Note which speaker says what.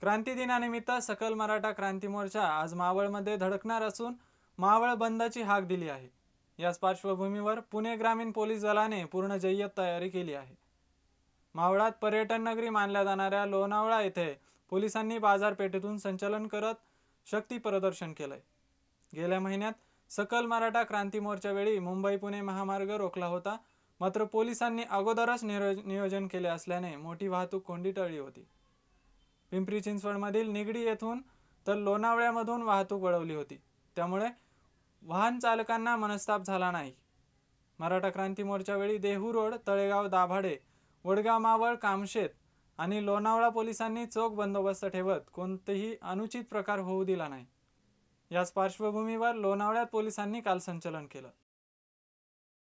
Speaker 1: क्रांती दिनानिमित्त सकल मराठा क्रांती मोर्चा आज मावळमध्ये धडकणार असून मावळ बंदाची हाक दिली आहे याच पार्श्वभूमीवर पुणे ग्रामीण पोलीस दलाने पूर्ण जय्यत तयारी केली आहे मावळात पर्यटन नगरी मानल्या जाणाऱ्या लोणावळा येथे पोलिसांनी बाजारपेठेतून संचलन करत शक्ती प्रदर्शन केलंय गेल्या महिन्यात सकल मराठा क्रांती मोर्चावेळी मुंबई पुणे महामार्ग रोखला होता मात्र पोलिसांनी अगोदरच नियोजन केले असल्याने मोठी वाहतूक कोंडी टळली होती पिंपरी चिंचवडमधील निगडी येथून तर लोणावळ्यामधून वाहतूक वळवली होती त्यामुळे वाहन चालकांना मनस्ताप झाला नाही मराठा क्रांती मोर्चावेळी देहू रोड तळेगाव दाभाडे वडगाव मावळ कामशेत आणि लोणावळा पोलिसांनी चोख बंदोबस्त ठेवत कोणतेही अनुचित प्रकार होऊ दिला नाही याच पार्श्वभूमीवर लोणावळ्यात पोलिसांनी काल संचलन केलं